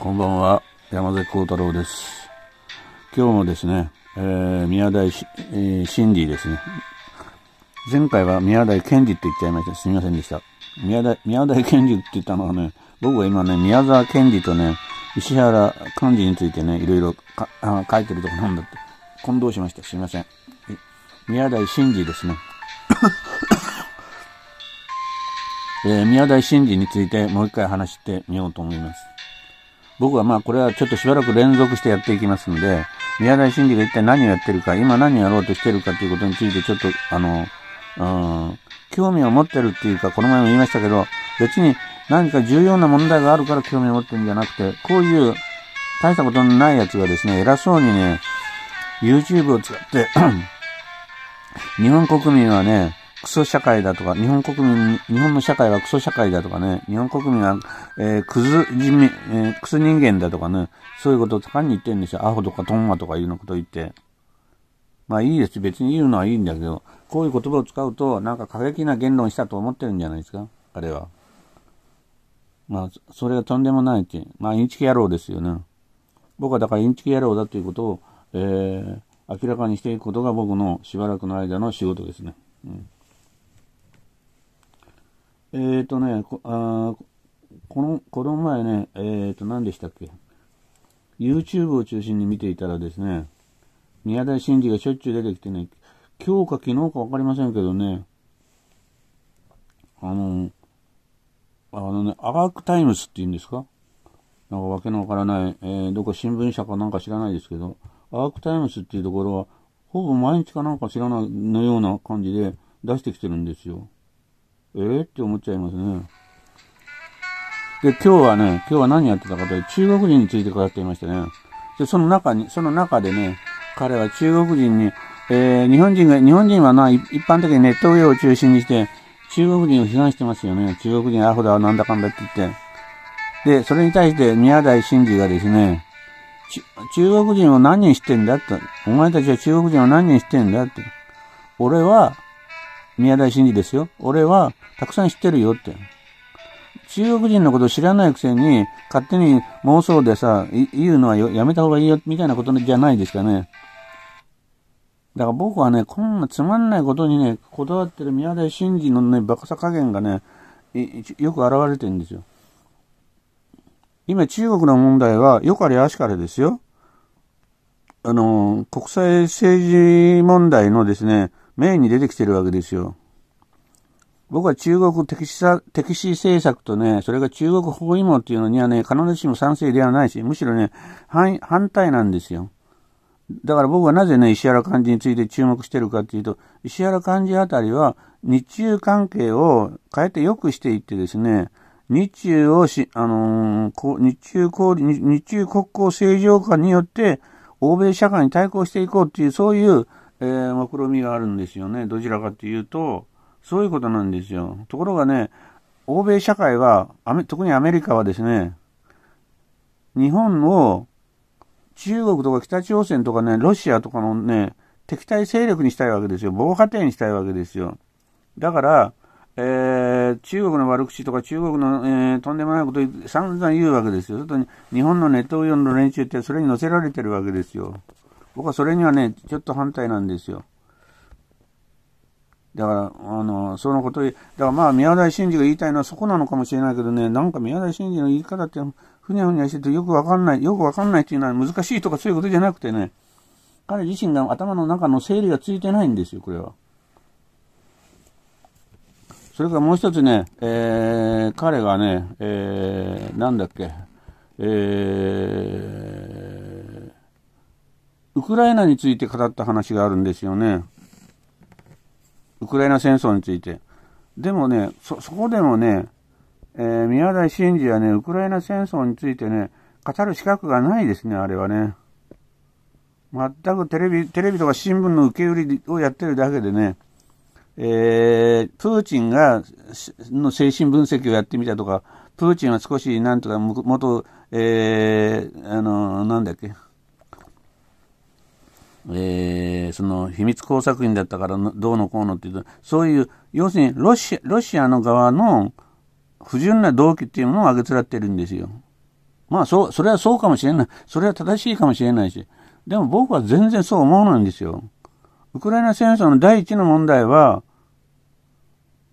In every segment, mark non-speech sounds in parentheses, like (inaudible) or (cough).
こんばんは、山崎幸太郎です。今日もですね、えー、宮台し、えー、シンディですね。前回は宮台賢治って言っちゃいました。すみませんでした。宮台、宮台賢治って言ったのはね、僕は今ね、宮沢賢治とね、石原幹事についてね、いろいろかあ書いてるとこなんだって、混同しました。すみません。宮台真治ですね。(laughs) えー、宮台真治についてもう一回話してみようと思います。僕はまあこれはちょっとしばらく連続してやっていきますんで、宮台真司が一体何をやってるか、今何をやろうとしてるかということについてちょっと、あの、うん、興味を持ってるっていうか、この前も言いましたけど、別に何か重要な問題があるから興味を持ってるんじゃなくて、こういう大したことのないやつがですね、偉そうにね、YouTube を使って (clears throat) 日本国民はね、クソ社会だとか、日本国民、日本の社会はクソ社会だとかね、日本国民は、えー、クズ人、えー、クズ人間だとかね、そういうことを単に言ってるんですよ。アホとかトンマとかいうようなことを言って。まあいいです。別に言うのはいいんだけど、こういう言葉を使うと、なんか過激な言論したと思ってるんじゃないですか彼は。まあ、それがとんでもないって。まあ、インチキ野郎ですよね。僕はだからインチキ野郎だということを、えー、明らかにしていくことが僕のしばらくの間の仕事ですね。うんえっ、ー、とね、こあこの、この前ね、えっ、ー、と、何でしたっけ。YouTube を中心に見ていたらですね、宮台真司がしょっちゅう出てきてね、今日か昨日かわかりませんけどね、あの、あのね、アークタイムスって言うんですかなんかわけのわからない、えー、どこ新聞社かなんか知らないですけど、アークタイムスっていうところは、ほぼ毎日かなんか知らないのような感じで出してきてるんですよ。えー、って思っちゃいますね。で、今日はね、今日は何やってたかというと、中国人について語っていましたね。で、その中に、その中でね、彼は中国人に、えー、日本人が、日本人はな、一般的にネット上を中心にして、中国人を批判してますよね。中国人アホだ、なんだかんだって言って。で、それに対して宮台真司がですね、中国人を何人知ってんだって。お前たちは中国人を何人知ってんだって。俺は、宮台真司ですよ。俺は、たくさん知ってるよって。中国人のこと知らないくせに、勝手に妄想でさ、言うのはやめた方がいいよ、みたいなことじゃないですかね。だから僕はね、こんなつまんないことにね、こだわってる宮台真司のね、バカさ加減がね、よく現れてるんですよ。今中国の問題は、よかれあしかれですよ。あの、国際政治問題のですね、メインに出てきてるわけですよ。僕は中国敵視敵視政策とね、それが中国包囲網っていうのにはね、必ずしも賛成ではないし、むしろね、反対なんですよ。だから僕はなぜね、石原漢字について注目してるかっていうと、石原漢字あたりは、日中関係を変えて良くしていってですね、日中をし、あのー、日中交流、日中国交正常化によって、欧米社会に対抗していこうっていう、そういうえー、目論みがあるんですよね。どちらかというと、そういうことなんですよ。ところがね、欧米社会は、特にアメリカはですね、日本を中国とか北朝鮮とかね、ロシアとかのね、敵対勢力にしたいわけですよ。防波堤にしたいわけですよ。だから、えー、中国の悪口とか中国の、えー、とんでもないことを散々言うわけですよ。そと日本のネットウヨンの連中ってそれに乗せられてるわけですよ。僕はそれにはね、ちょっと反対なんですよ。だから、あの、そのことだからまあ、宮台真司が言いたいのはそこなのかもしれないけどね、なんか宮台真司の言い方って、ふにゃふにゃしててよくわかんない、よくわかんないっていうのは難しいとかそういうことじゃなくてね、彼自身が頭の中の整理がついてないんですよ、これは。それからもう一つね、えー、彼がね、えー、なんだっけ、えー、ウクライナについて語った話があるんですよね。ウクライナ戦争について。でもね、そ、そこでもね、えー、宮台真司はね、ウクライナ戦争についてね、語る資格がないですね、あれはね。全くテレビ、テレビとか新聞の受け売りをやってるだけでね、えー、プーチンが、の精神分析をやってみたとか、プーチンは少しなんとか、元、えー、あの、なんだっけ、えー、その秘密工作員だったからどうのこうのっていうと、そういう、要するにロシア、ロシアの側の不純な動機っていうものを挙げつらってるんですよ。まあそう、それはそうかもしれない。それは正しいかもしれないし。でも僕は全然そう思うなんですよ。ウクライナ戦争の第一の問題は、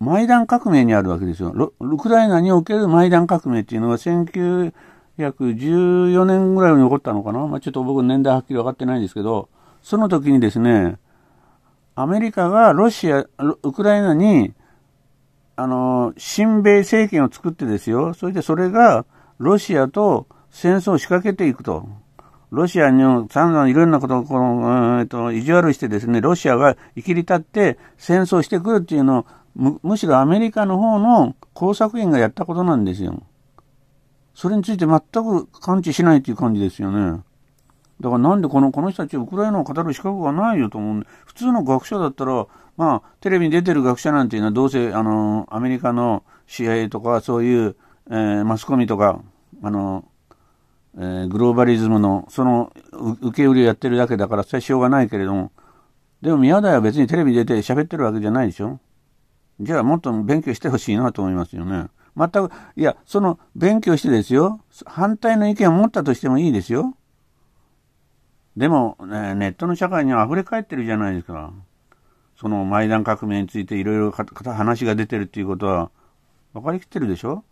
マイダン革命にあるわけですよ。ウクライナにおけるマイダン革命っていうのは1914年ぐらいに起こったのかなまあちょっと僕年代はっきり分かってないんですけど、その時にですね、アメリカがロシア、ウクライナに、あの、親米政権を作ってですよ。それでそれがロシアと戦争を仕掛けていくと。ロシアに散々いろんなことをこの、えー、と意地悪してですね、ロシアが生きり立って戦争してくるっていうのをむ、むしろアメリカの方の工作員がやったことなんですよ。それについて全く感知しないという感じですよね。だからなんでこのこの人たちウクライナを語る資格がないよと思う。普通の学者だったら、まあ、テレビに出てる学者なんていうのはどうせ、あの、アメリカの CIA とかそういう、えー、マスコミとか、あの、えー、グローバリズムの、その、受け売りをやってるだけだから、それはしょうがないけれども、でも宮台は別にテレビに出て喋ってるわけじゃないでしょじゃあもっと勉強してほしいなと思いますよね。全く、いや、その勉強してですよ、反対の意見を持ったとしてもいいですよ。でも、ね、ネットの社会に溢れ返ってるじゃないですか。そのマイダン革命についていろいろ話が出てるっていうことは、わかりきってるでしょ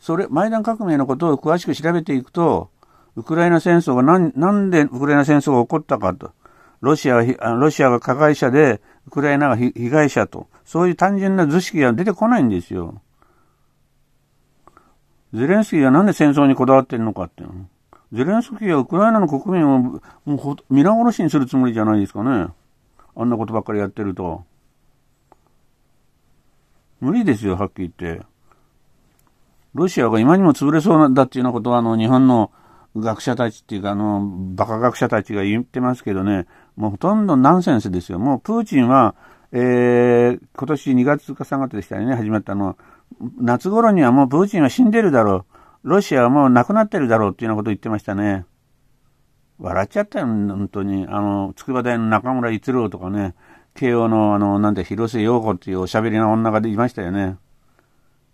それ、マイダン革命のことを詳しく調べていくと、ウクライナ戦争が何、なんでウクライナ戦争が起こったかと。ロシアは、ロシアが加害者で、ウクライナが被害者と。そういう単純な図式が出てこないんですよ。ゼレンスキーがなんで戦争にこだわってるのかっていうの。ゼレンスキーはウクライナの国民をもうほ皆殺しにするつもりじゃないですかね。あんなことばっかりやってると。無理ですよ、はっきり言って。ロシアが今にも潰れそうだっていうようなことは、あの、日本の学者たちっていうか、あの、バカ学者たちが言ってますけどね、もうほとんどナンセンスですよ。もうプーチンは、えー、今年2月か3月でしたね、始まったの。夏頃にはもうプーチンは死んでるだろう。ロシアはもうなくなってるだろうっていうようなことを言ってましたね。笑っちゃったよ、本当に。あの、筑波大の中村逸郎とかね、慶応の、あの、なんて、広瀬陽子っていうおしゃべりな女がいましたよね。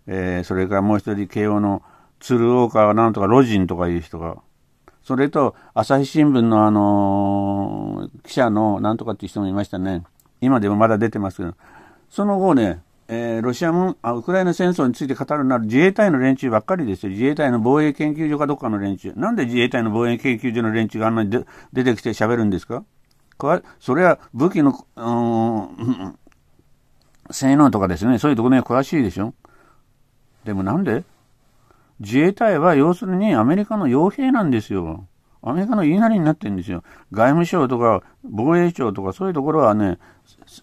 えー、それからもう一人、慶応の鶴岡なんとかジ人とかいう人が。それと、朝日新聞のあのー、記者のなんとかっていう人もいましたね。今でもまだ出てますけど。その後ね、えー、ロシアもあウクライナ戦争について語るなら自衛隊の連中ばっかりですよ。自衛隊の防衛研究所かどっかの連中。なんで自衛隊の防衛研究所の連中があんなに出てきて喋るんですかそれは武器の、うん、性能とかですね、そういうところに詳しいでしょ。でもなんで自衛隊は要するにアメリカの傭兵なんですよ。アメリカの言いなりになってるんですよ。外務省とか防衛省とかそういうところはね、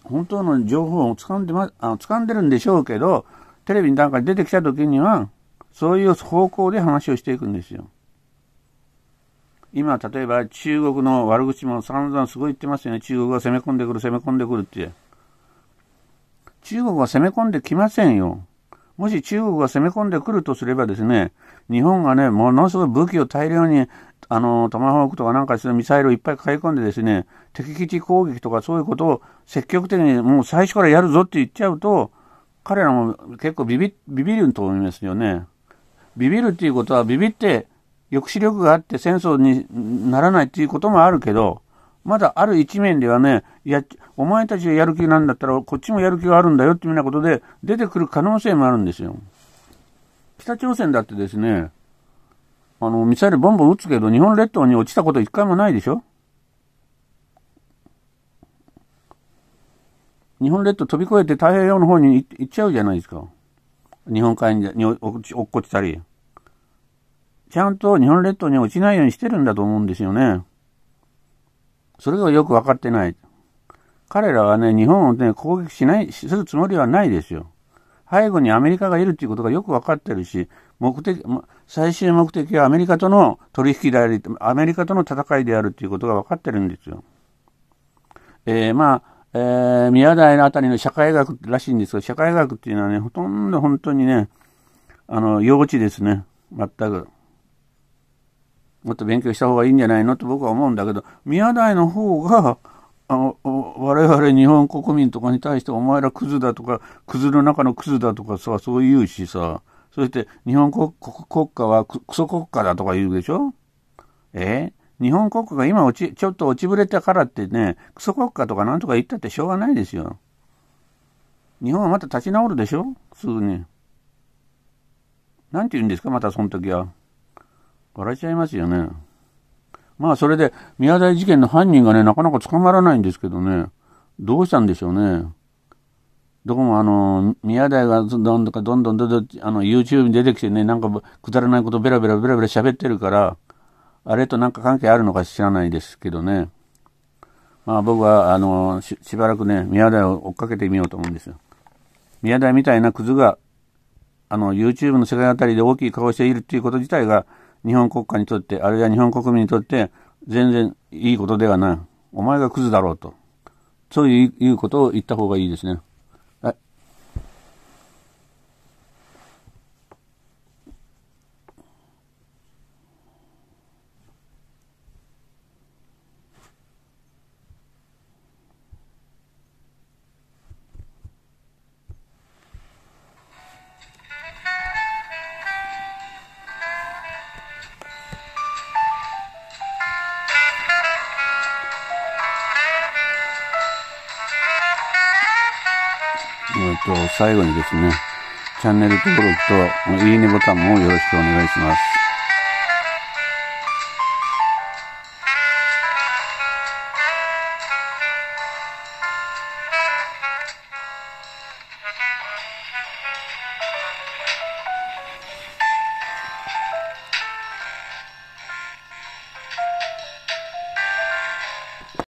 本当の情報を掴んでま、あ掴んでるんでしょうけど、テレビなんかに出てきた時には、そういう方向で話をしていくんですよ。今、例えば中国の悪口も散々すごい言ってますよね。中国が攻め込んでくる、攻め込んでくるって。中国は攻め込んできませんよ。もし中国が攻め込んでくるとすればですね、日本がね、ものすごい武器を大量に、あの、トマホークとかなんかするミサイルをいっぱい買い込んでですね、敵基地攻撃とかそういうことを積極的にもう最初からやるぞって言っちゃうと、彼らも結構ビビ、ビビると思いますよね。ビビるっていうことは、ビビって抑止力があって戦争にならないっていうこともあるけど、まだある一面ではね、いや、お前たちがやる気なんだったら、こっちもやる気があるんだよっていうようなことで、出てくる可能性もあるんですよ。北朝鮮だってですね、あの、ミサイルボンボン撃つけど、日本列島に落ちたこと一回もないでしょ日本列島飛び越えて太平洋の方に行っちゃうじゃないですか。日本海に落っこちたり。ちゃんと日本列島に落ちないようにしてるんだと思うんですよね。それがよく分かってない。彼らはね、日本をね、攻撃しない、するつもりはないですよ。背後にアメリカがいるということがよく分かってるし、目的、最終目的はアメリカとの取引であり、アメリカとの戦いであるということが分かってるんですよ。えー、まあ、えー、宮台のあたりの社会学らしいんですが、社会学っていうのはね、ほとんど本当にね、あの、幼稚ですね。全く。もっと勉強した方がいいんじゃないのと僕は思うんだけど、宮台の方が、あの我々日本国民とかに対してお前らクズだとか、クズの中のクズだとかさ、そう言うしさ、そして日本国国家はクソ国家だとか言うでしょえ日本国家が今落ち、ちょっと落ちぶれたからってね、クソ国家とかなんとか言ったってしょうがないですよ。日本はまた立ち直るでしょすぐに。なんて言うんですかまたその時は。笑っちゃいますよね。まあそれで宮台事件の犯人がね、なかなか捕まらないんですけどね、どうしたんでしょうね。どこもあの、宮台がどんどんどんどんどんどんあの YouTube に出てきてね、なんかくだらないことベラベラベラベラ喋ってるから、あれとなんか関係あるのか知らないですけどね。まあ僕はあの、しばらくね、宮台を追っかけてみようと思うんですよ。宮台みたいなクズが、あの、YouTube の世界あたりで大きい顔しているっていうこと自体が、日本国家にとって、あるいは日本国民にとって、全然いいことではない。お前がクズだろうと。そういうことを言った方がいいですね。最後にですね、チャンネル登録といいねボタンもよろしくお願いします。